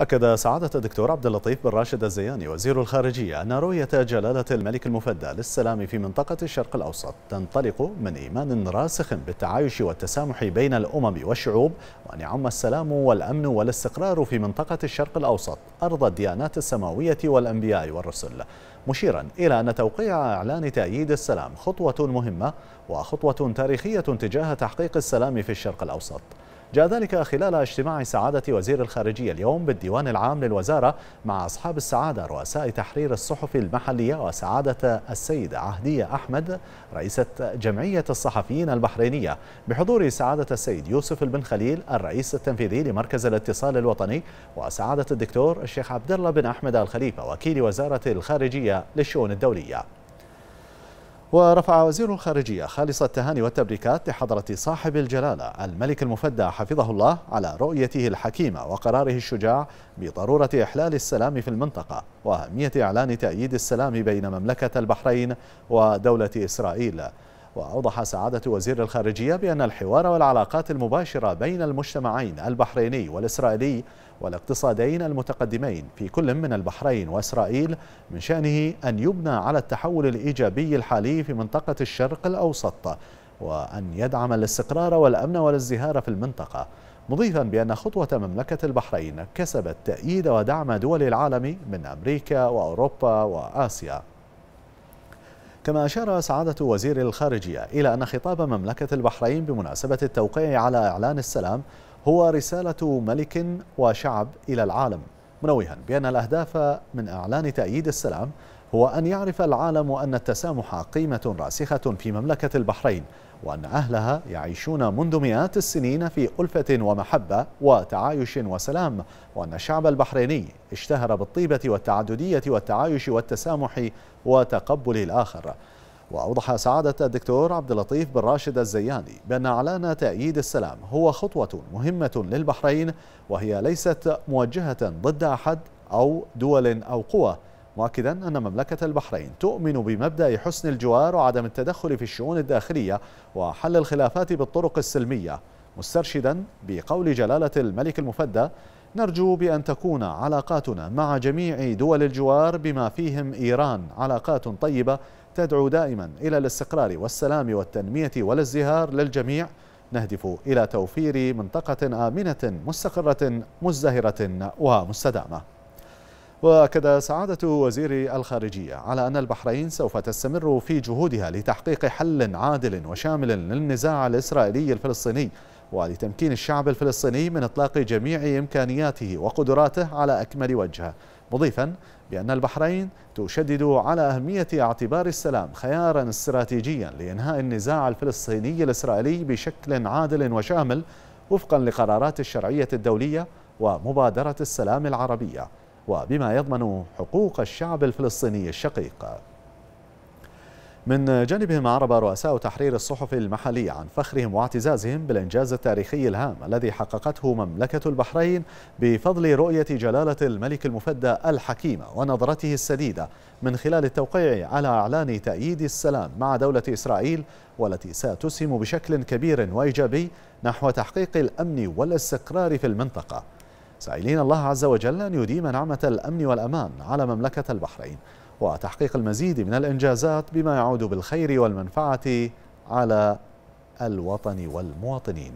أكد سعادة الدكتور عبد اللطيف بن راشد الزياني وزير الخارجية أن رؤية جلالة الملك المفدى للسلام في منطقة الشرق الأوسط تنطلق من إيمان راسخ بالتعايش والتسامح بين الأمم والشعوب وأن يعم السلام والأمن والاستقرار في منطقة الشرق الأوسط أرض الديانات السماوية والأنبياء والرسل مشيرا إلى أن توقيع إعلان تأييد السلام خطوة مهمة وخطوة تاريخية تجاه تحقيق السلام في الشرق الأوسط جاء ذلك خلال اجتماع سعادة وزير الخارجية اليوم بالديوان العام للوزارة مع أصحاب السعادة رؤساء تحرير الصحف المحلية وسعادة السيدة عهدية أحمد رئيسة جمعية الصحفيين البحرينية بحضور سعادة السيد يوسف البن خليل الرئيس التنفيذي لمركز الاتصال الوطني وسعادة الدكتور الشيخ عبد الله بن أحمد الخليفة وكيل وزارة الخارجية للشؤون الدولية ورفع وزير الخارجية خالص التهاني والتبريكات لحضرة صاحب الجلالة الملك المفدى حفظه الله على رؤيته الحكيمة وقراره الشجاع بضرورة إحلال السلام في المنطقة وأهمية إعلان تأييد السلام بين مملكة البحرين ودولة إسرائيل وأوضح سعادة وزير الخارجية بأن الحوار والعلاقات المباشرة بين المجتمعين البحريني والإسرائيلي والاقتصادين المتقدمين في كل من البحرين وإسرائيل من شأنه أن يبنى على التحول الإيجابي الحالي في منطقة الشرق الأوسط وأن يدعم الاستقرار والأمن والازدهار في المنطقة مضيفا بأن خطوة مملكة البحرين كسبت تأييد ودعم دول العالم من أمريكا وأوروبا وآسيا كما أشار سعادة وزير الخارجية إلى أن خطاب مملكة البحرين بمناسبة التوقيع على إعلان السلام هو رسالة ملك وشعب إلى العالم منوها بأن الأهداف من إعلان تأييد السلام هو أن يعرف العالم أن التسامح قيمة راسخة في مملكة البحرين وأن أهلها يعيشون منذ مئات السنين في ألفة ومحبة وتعايش وسلام وأن الشعب البحريني اشتهر بالطيبة والتعددية والتعايش والتسامح وتقبل الآخر وأوضح سعادة الدكتور عبد اللطيف بن راشد الزياني بأن إعلان تأييد السلام هو خطوة مهمة للبحرين وهي ليست موجهة ضد أحد أو دول أو قوى مؤكدا أن مملكة البحرين تؤمن بمبدأ حسن الجوار وعدم التدخل في الشؤون الداخلية وحل الخلافات بالطرق السلمية مسترشدا بقول جلالة الملك المفدى نرجو بأن تكون علاقاتنا مع جميع دول الجوار بما فيهم إيران علاقات طيبة تدعو دائما إلى الاستقرار والسلام والتنمية والازدهار للجميع نهدف إلى توفير منطقة آمنة مستقرة مزدهرة ومستدامة وأكد سعادة وزير الخارجية على أن البحرين سوف تستمر في جهودها لتحقيق حل عادل وشامل للنزاع الإسرائيلي الفلسطيني ولتمكين الشعب الفلسطيني من إطلاق جميع إمكانياته وقدراته على أكمل وجه مضيفا بأن البحرين تشدد على أهمية اعتبار السلام خيارا استراتيجيا لإنهاء النزاع الفلسطيني الإسرائيلي بشكل عادل وشامل وفقا لقرارات الشرعية الدولية ومبادرة السلام العربية وبما يضمن حقوق الشعب الفلسطيني الشقيق من جانبهم عرب رؤساء تحرير الصحف المحلية عن فخرهم واعتزازهم بالإنجاز التاريخي الهام الذي حققته مملكة البحرين بفضل رؤية جلالة الملك المفدى الحكيمة ونظرته السديدة من خلال التوقيع على إعلان تأييد السلام مع دولة إسرائيل والتي ستسهم بشكل كبير وإيجابي نحو تحقيق الأمن والاستقرار في المنطقة سائلين الله عز وجل أن يديم نعمة الأمن والأمان على مملكة البحرين وتحقيق المزيد من الإنجازات بما يعود بالخير والمنفعة على الوطن والمواطنين